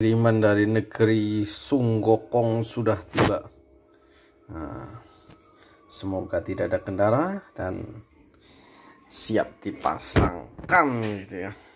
Kiriman dari negeri Sunggokong sudah tiba. Nah, semoga tidak ada kendala dan siap dipasangkan gitu ya.